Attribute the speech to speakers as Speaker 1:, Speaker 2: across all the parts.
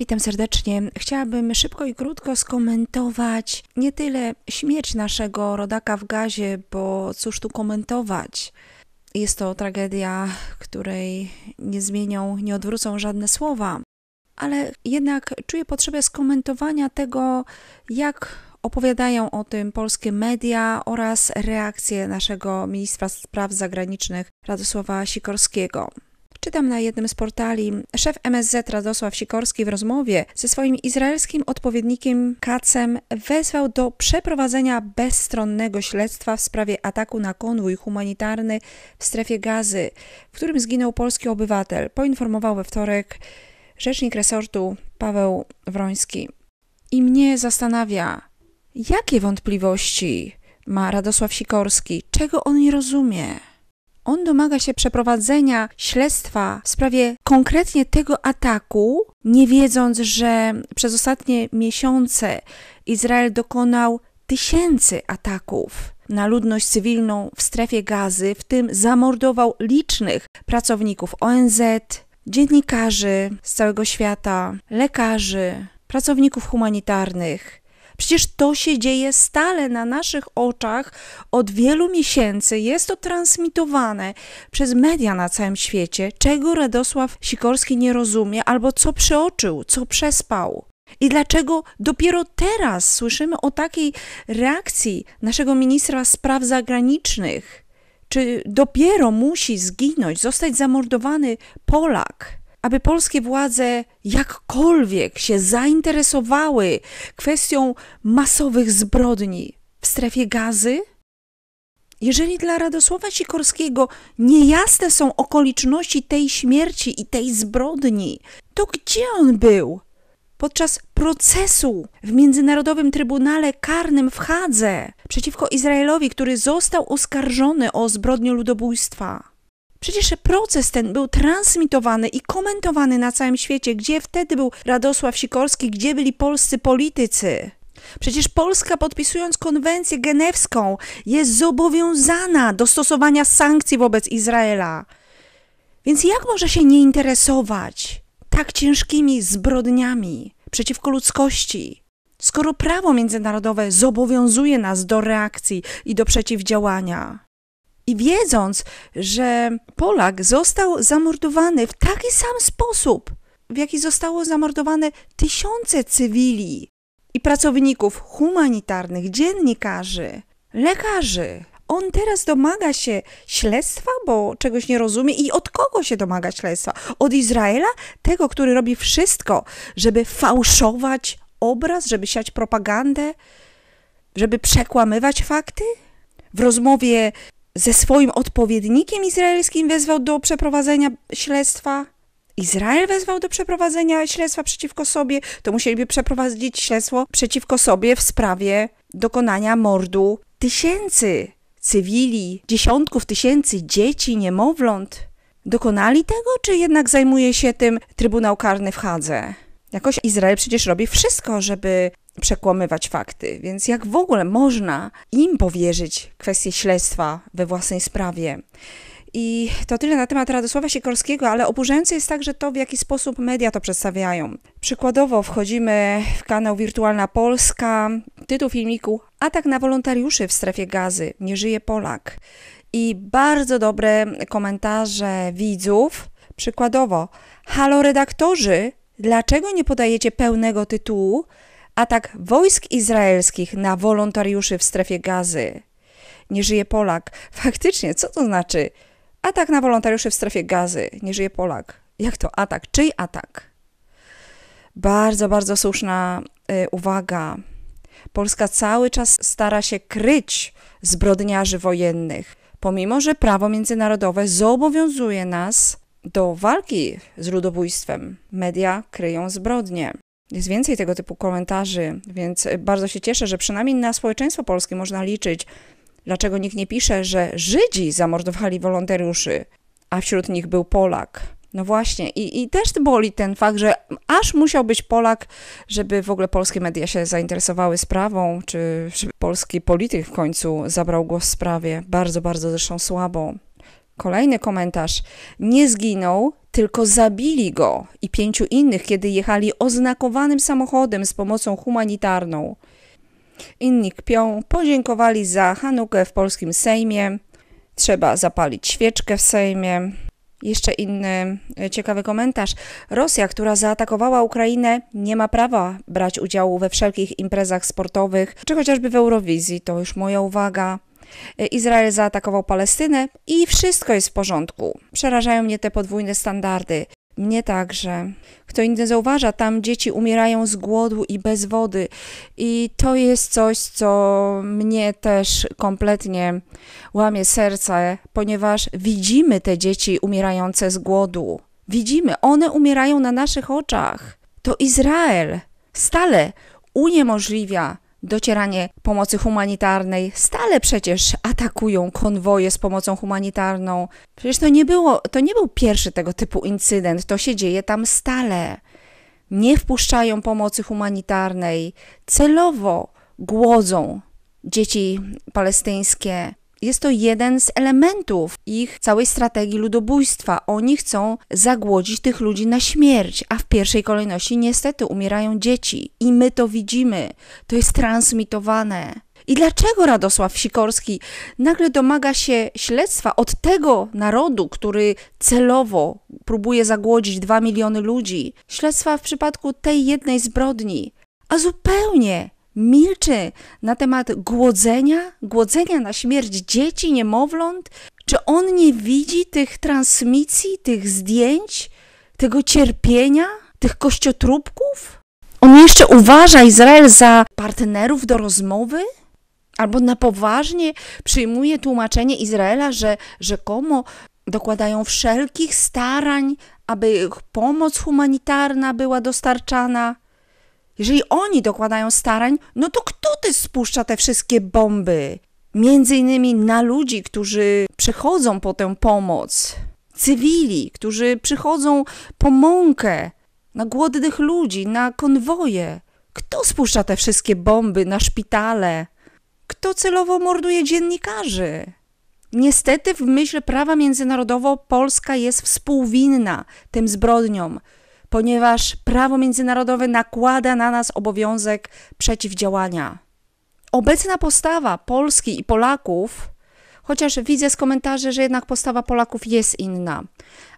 Speaker 1: Witam serdecznie. Chciałabym szybko i krótko skomentować nie tyle śmierć naszego rodaka w gazie, bo cóż tu komentować. Jest to tragedia, której nie zmienią, nie odwrócą żadne słowa, ale jednak czuję potrzebę skomentowania tego, jak opowiadają o tym polskie media oraz reakcje naszego ministra spraw zagranicznych Radosława Sikorskiego. Czytam na jednym z portali, szef MSZ Radosław Sikorski w rozmowie ze swoim izraelskim odpowiednikiem Kacem wezwał do przeprowadzenia bezstronnego śledztwa w sprawie ataku na konwój humanitarny w strefie gazy, w którym zginął polski obywatel, poinformował we wtorek rzecznik resortu Paweł Wroński. I mnie zastanawia, jakie wątpliwości ma Radosław Sikorski, czego on nie rozumie on domaga się przeprowadzenia śledztwa w sprawie konkretnie tego ataku, nie wiedząc, że przez ostatnie miesiące Izrael dokonał tysięcy ataków na ludność cywilną w strefie gazy, w tym zamordował licznych pracowników ONZ, dziennikarzy z całego świata, lekarzy, pracowników humanitarnych. Przecież to się dzieje stale na naszych oczach od wielu miesięcy. Jest to transmitowane przez media na całym świecie, czego Radosław Sikorski nie rozumie albo co przeoczył, co przespał. I dlaczego dopiero teraz słyszymy o takiej reakcji naszego ministra spraw zagranicznych? Czy dopiero musi zginąć, zostać zamordowany Polak? aby polskie władze jakkolwiek się zainteresowały kwestią masowych zbrodni w strefie gazy? Jeżeli dla Radosława Sikorskiego niejasne są okoliczności tej śmierci i tej zbrodni, to gdzie on był? Podczas procesu w Międzynarodowym Trybunale Karnym w Hadze przeciwko Izraelowi, który został oskarżony o zbrodnię ludobójstwa. Przecież proces ten był transmitowany i komentowany na całym świecie. Gdzie wtedy był Radosław Sikorski, gdzie byli polscy politycy? Przecież Polska, podpisując konwencję genewską, jest zobowiązana do stosowania sankcji wobec Izraela. Więc jak może się nie interesować tak ciężkimi zbrodniami przeciwko ludzkości? Skoro prawo międzynarodowe zobowiązuje nas do reakcji i do przeciwdziałania. I wiedząc, że Polak został zamordowany w taki sam sposób, w jaki zostało zamordowane tysiące cywili i pracowników humanitarnych, dziennikarzy, lekarzy, on teraz domaga się śledztwa, bo czegoś nie rozumie. I od kogo się domaga śledztwa? Od Izraela? Tego, który robi wszystko, żeby fałszować obraz, żeby siać propagandę, żeby przekłamywać fakty? W rozmowie ze swoim odpowiednikiem izraelskim wezwał do przeprowadzenia śledztwa. Izrael wezwał do przeprowadzenia śledztwa przeciwko sobie, to musieliby przeprowadzić śledztwo przeciwko sobie w sprawie dokonania mordu tysięcy cywili, dziesiątków tysięcy dzieci, niemowląt. Dokonali tego, czy jednak zajmuje się tym Trybunał Karny w Hadze? Jakoś Izrael przecież robi wszystko, żeby przekłamywać fakty, więc jak w ogóle można im powierzyć kwestię śledztwa we własnej sprawie? I to tyle na temat Radosława Sikorskiego, ale oburzające jest także to, w jaki sposób media to przedstawiają. Przykładowo wchodzimy w kanał Wirtualna Polska, tytuł filmiku Atak na wolontariuszy w strefie gazy, nie żyje Polak. I bardzo dobre komentarze widzów. Przykładowo, halo redaktorzy, Dlaczego nie podajecie pełnego tytułu? Atak wojsk izraelskich na wolontariuszy w strefie gazy. Nie żyje Polak. Faktycznie, co to znaczy? Atak na wolontariuszy w strefie gazy. Nie żyje Polak. Jak to atak? Czyj atak? Bardzo, bardzo słuszna y, uwaga. Polska cały czas stara się kryć zbrodniarzy wojennych, pomimo że prawo międzynarodowe zobowiązuje nas do walki z ludobójstwem media kryją zbrodnie. Jest więcej tego typu komentarzy, więc bardzo się cieszę, że przynajmniej na społeczeństwo polskie można liczyć. Dlaczego nikt nie pisze, że Żydzi zamordowali wolontariuszy, a wśród nich był Polak? No właśnie, i, i też boli ten fakt, że aż musiał być Polak, żeby w ogóle polskie media się zainteresowały sprawą, czy polski polityk w końcu zabrał głos w sprawie. Bardzo, bardzo zresztą słabo. Kolejny komentarz. Nie zginął, tylko zabili go i pięciu innych, kiedy jechali oznakowanym samochodem z pomocą humanitarną. Inni kpią, podziękowali za Hanukę w polskim Sejmie. Trzeba zapalić świeczkę w Sejmie. Jeszcze inny e, ciekawy komentarz. Rosja, która zaatakowała Ukrainę, nie ma prawa brać udziału we wszelkich imprezach sportowych, czy chociażby w Eurowizji, to już moja uwaga. E, Izrael zaatakował Palestynę i wszystko jest w porządku. Przerażają mnie te podwójne standardy. Mnie także. Kto inny zauważa, tam dzieci umierają z głodu i bez wody. I to jest coś, co mnie też kompletnie łamie serce, ponieważ widzimy te dzieci umierające z głodu. Widzimy, one umierają na naszych oczach. To Izrael stale uniemożliwia docieranie pomocy humanitarnej. Stale przecież atakują konwoje z pomocą humanitarną. Przecież to nie, było, to nie był pierwszy tego typu incydent, to się dzieje tam stale. Nie wpuszczają pomocy humanitarnej, celowo głodzą dzieci palestyńskie, jest to jeden z elementów ich całej strategii ludobójstwa. Oni chcą zagłodzić tych ludzi na śmierć, a w pierwszej kolejności niestety umierają dzieci. I my to widzimy. To jest transmitowane. I dlaczego Radosław Sikorski nagle domaga się śledztwa od tego narodu, który celowo próbuje zagłodzić dwa miliony ludzi? Śledztwa w przypadku tej jednej zbrodni, a zupełnie milczy na temat głodzenia, głodzenia na śmierć dzieci, niemowląt? Czy on nie widzi tych transmisji, tych zdjęć, tego cierpienia, tych kościotrupków? On jeszcze uważa Izrael za partnerów do rozmowy? Albo na poważnie przyjmuje tłumaczenie Izraela, że rzekomo dokładają wszelkich starań, aby pomoc humanitarna była dostarczana jeżeli oni dokładają starań, no to kto ty spuszcza te wszystkie bomby? Między innymi na ludzi, którzy przychodzą po tę pomoc, cywili, którzy przychodzą po mąkę, na głodnych ludzi, na konwoje. Kto spuszcza te wszystkie bomby na szpitale? Kto celowo morduje dziennikarzy? Niestety, w myśl prawa międzynarodowego Polska jest współwinna tym zbrodniom ponieważ prawo międzynarodowe nakłada na nas obowiązek przeciwdziałania. Obecna postawa Polski i Polaków, chociaż widzę z komentarzy, że jednak postawa Polaków jest inna,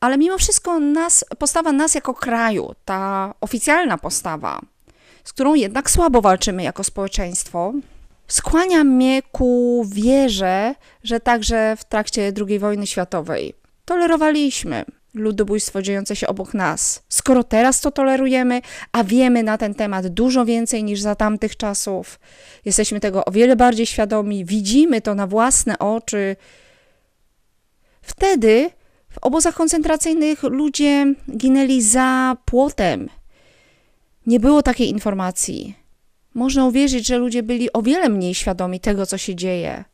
Speaker 1: ale mimo wszystko nas, postawa nas jako kraju, ta oficjalna postawa, z którą jednak słabo walczymy jako społeczeństwo, skłania mnie ku wierze, że także w trakcie II wojny światowej tolerowaliśmy ludobójstwo dziejące się obok nas. Skoro teraz to tolerujemy, a wiemy na ten temat dużo więcej niż za tamtych czasów, jesteśmy tego o wiele bardziej świadomi, widzimy to na własne oczy, wtedy w obozach koncentracyjnych ludzie ginęli za płotem. Nie było takiej informacji. Można uwierzyć, że ludzie byli o wiele mniej świadomi tego, co się dzieje.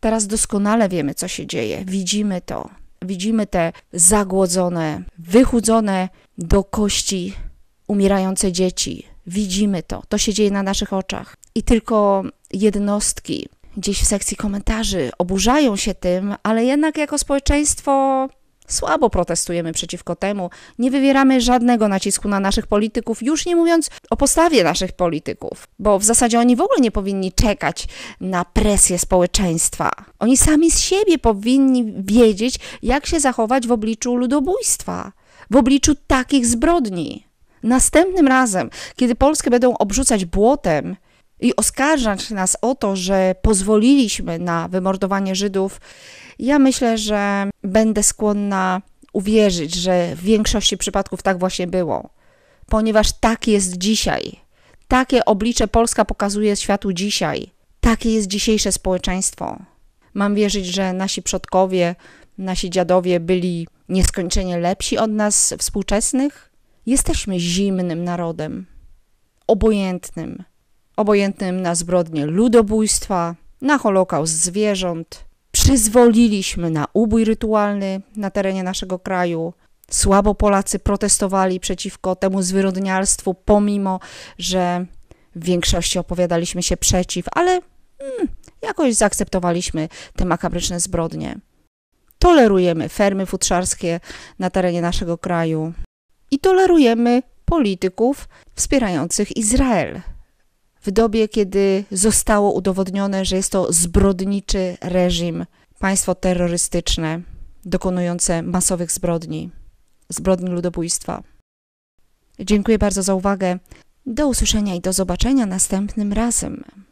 Speaker 1: Teraz doskonale wiemy, co się dzieje, widzimy to, widzimy te zagłodzone, wychudzone do kości, umierające dzieci. Widzimy to, to się dzieje na naszych oczach. I tylko jednostki gdzieś w sekcji komentarzy oburzają się tym, ale jednak jako społeczeństwo Słabo protestujemy przeciwko temu, nie wywieramy żadnego nacisku na naszych polityków, już nie mówiąc o postawie naszych polityków, bo w zasadzie oni w ogóle nie powinni czekać na presję społeczeństwa. Oni sami z siebie powinni wiedzieć, jak się zachować w obliczu ludobójstwa, w obliczu takich zbrodni. Następnym razem, kiedy Polskę będą obrzucać błotem, i oskarżać nas o to, że pozwoliliśmy na wymordowanie Żydów, ja myślę, że będę skłonna uwierzyć, że w większości przypadków tak właśnie było, ponieważ tak jest dzisiaj. Takie oblicze Polska pokazuje światu dzisiaj. Takie jest dzisiejsze społeczeństwo. Mam wierzyć, że nasi przodkowie, nasi dziadowie byli nieskończenie lepsi od nas współczesnych? Jesteśmy zimnym narodem, obojętnym, obojętnym na zbrodnie ludobójstwa, na holokaust zwierząt. Przyzwoliliśmy na ubój rytualny na terenie naszego kraju. Słabo Polacy protestowali przeciwko temu zwyrodnialstwu, pomimo że w większości opowiadaliśmy się przeciw, ale mm, jakoś zaakceptowaliśmy te makabryczne zbrodnie. Tolerujemy fermy futrzarskie na terenie naszego kraju i tolerujemy polityków wspierających Izrael w dobie, kiedy zostało udowodnione, że jest to zbrodniczy reżim, państwo terrorystyczne dokonujące masowych zbrodni, zbrodni ludobójstwa. Dziękuję bardzo za uwagę. Do usłyszenia i do zobaczenia następnym razem.